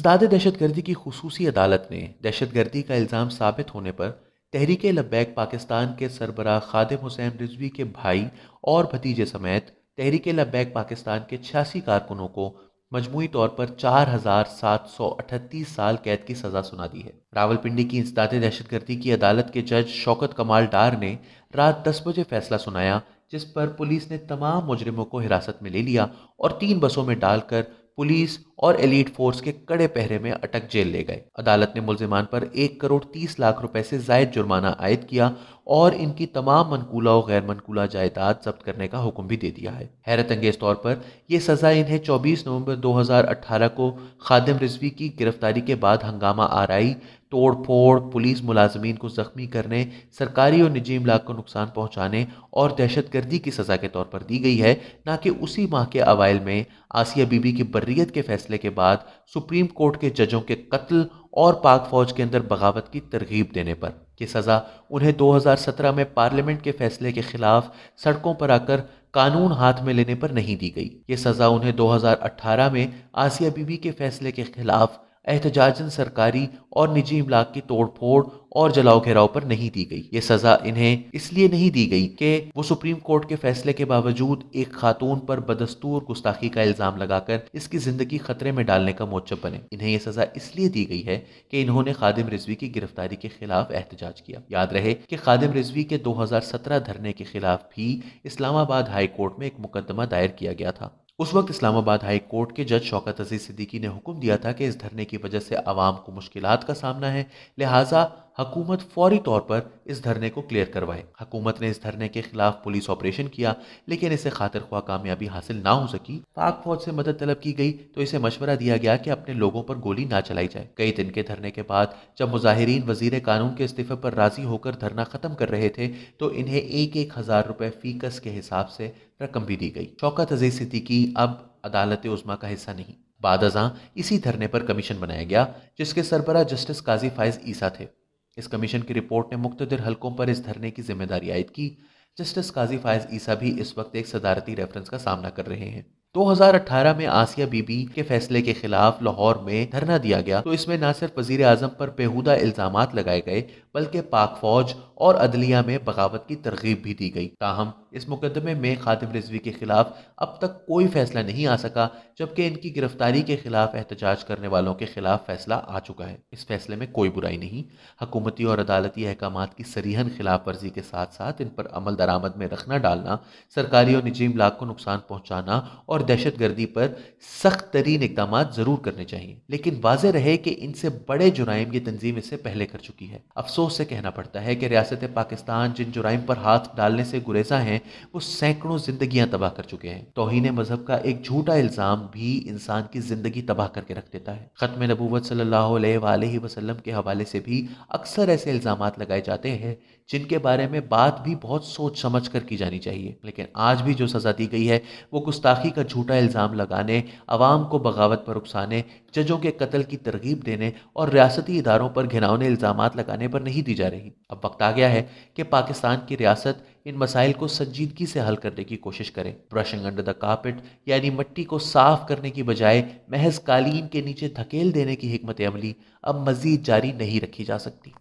SADAD दहशतगर्दी की खसूसी अदालत ने दहशतगर्दी का इल्ज़ाम साबित होने पर तहरीक लब्बैक पाकिस्तान के सरबरा खादिम हुसैन रिजवी के भाई और भतीजे समेत तहरीक लब्बैक पाकिस्तान के छियासी कारकुनों को मजमू तौर पर चार हजार सात सौ अठतीस साल कैद की सज़ा सुना दी है रावलपिंडी की इंसदाद दहशतगर्दी की अदालत के जज शौकत कमाल डार ने रात दस बजे फैसला सुनाया जिस पर पुलिस ने तमाम मुजरमों को हिरासत में ले लिया और तीन बसों में डालकर पुलिस और एलिट फोर्स के कड़े पहरे में अटक जेल ले गए अदालत ने मुलजिमान पर एक करोड़ तीस लाख रुपए से जायद जुर्माना आयद किया और इनकी तमाम मनकूला और गैर मनकूला जायदाद जब्त करने का हुक्म भी दे दिया है हैरत अंगेज तौर पर यह सज़ा इन्हें 24 नवंबर 2018 को खादिम रिजवी की गिरफ्तारी के बाद हंगामा आरई तोड़ फोड़ पुलिस मुलाजमीन को ज़ख्मी करने सरकारी और निजी इमलाक को नुकसान पहुँचाने और दहशत गर्दी की सज़ा के तौर पर दी गई है ना कि उसी माह के अवाइल में आसिया बीबी की बर्रियत के फैसले फैसले के बाद सुप्रीम कोर्ट के जजों के कत्ल और पाक फौज के अंदर बगावत की तरगीब देने पर यह सज़ा उन्हें 2017 में पार्लियामेंट के फैसले के खिलाफ सड़कों पर आकर कानून हाथ में लेने पर नहीं दी गई ये सज़ा उन्हें 2018 में आसिया बीबी के फैसले के खिलाफ एहतजाजन सरकारी और निजी इमलाक की तोड़ फोड़ और जलाओ घेराव पर नहीं दी गई ये सज़ा इन्हें इसलिए नहीं दी गई कि वो सुप्रीम कोर्ट के फैसले के बावजूद एक खातून पर बदस्तूर गुस्ताखी का इल्ज़ाम लगाकर इसकी ज़िंदगी खतरे में डालने का मोचब बने इन्हें यह सज़ा इसलिए दी गई है कि इन्होंने खादिम रिजवी की गिरफ्तारी के खिलाफ एहतजाज किया याद रहे कि खादिम रिजवी के दो हज़ार सत्रह धरने के खिलाफ भी इस्लामाबाद हाई कोर्ट में एक मुकदमा दायर किया गया था उस वक्त इस्लामाबाद हाई कोर्ट के जज शौकत अजीज सिद्दीकी ने हुक्म दिया था कि इस धरने की वजह से आवाम को मुश्किल का सामना है लिहाजा हुकूमत फौरी तौर पर इस धरने को क्लियर करवाए हुकूमत ने इस धरने के खिलाफ पुलिस ऑपरेशन किया लेकिन इसे खातिर खुआ कामयाबी हासिल ना हो सकी पाक फौज से मदद तलब की गई तो इसे मशवरा दिया गया कि अपने लोगों पर गोली ना चलाई जाए कई दिन के धरने के बाद जब मुजाहरीन वजीर कानून के इस्तीफे पर राजी होकर धरना खत्म कर रहे थे तो इन्हें एक एक हजार रुपए फीकस के हिसाब से रकम भी दी गई शौकत अजीज सिद्दीकी अब अदालत उजमा का हिस्सा नहीं बाद इसी धरने पर कमीशन बनाया गया जिसके सरबरा जस्टिस काजी फाइज ईसा थे इस कमीशन की रिपोर्ट ने मुख्तर हलकों पर इस धरने की जिम्मेदारी आयद की जस्टिस काजी फायज ईसा भी इस वक्त एक सदारती रेफरेंस का सामना कर रहे हैं 2018 में आसिया बीबी के फैसले के खिलाफ लाहौर में धरना दिया गया तो इसमें न सिर्फ वजीर अजम पर बेहूदा इल्जाम लगाए गए बल्कि पाक फौज और अदलिया में बगावत की तरगीब भी दी गई ताहम इस मुकदमे में खातिम रिजवी के खिलाफ अब तक कोई फैसला नहीं आ सका जबकि इनकी गिरफ्तारी के खिलाफ एहतजाज करने वालों के खिलाफ फैसला आ चुका है इस फैसले में कोई बुराई नहीं हकूमती और अदालती अहकाम की सरीहन खिलाफ वर्जी के साथ साथ इन पर अमल दरामद में रखना डालना सरकारी और निजी इमलाक को नुकसान पहुँचाना और दहशत गर्दी पर सख्त तरीन इकदाम ज़रूर करने चाहिए लेकिन वाज रहे कि इनसे बड़े जुराइम ये तंजीम इससे पहले कर चुकी है अफसोस से कहना पड़ता है कि रियासत पाकिस्तान जिन जुराइम पर हाथ डालने से गुरेजा हैं हैं वो सैकड़ों जिंदगियां तबाह कर चुके हैं तोहन मजहब का एक झूठा इल्ज़ाम भी इंसान की ज़िंदगी तबाह करके रख देता है ख़त्म नबूत सल्लाम के हवाले से भी अक्सर ऐसे इल्ज़ाम लगाए जाते हैं जिनके बारे में बात भी बहुत सोच समझ कर की जानी चाहिए लेकिन आज भी जो सज़ा दी गई है वो गुस्ताखी का झूठा इल्ज़ाम लगाने आवाम को बगावत पर उकसाने जजों के कत्ल की तरगीब देने और रियासती इदारों पर घिनौने इल्ज़ाम लगाने पर नहीं दी जा रही अब वक्त आ गया है कि पाकिस्तान की रियासत इन मसाइल को संजीदगी से हल करने की कोशिश करें ब्रशिंग अंडर द कारपेट यानी मिट्टी को साफ करने की बजाय महज कालीन के नीचे धकेल देने की हमत अमली अब मजीद जारी नहीं रखी जा सकती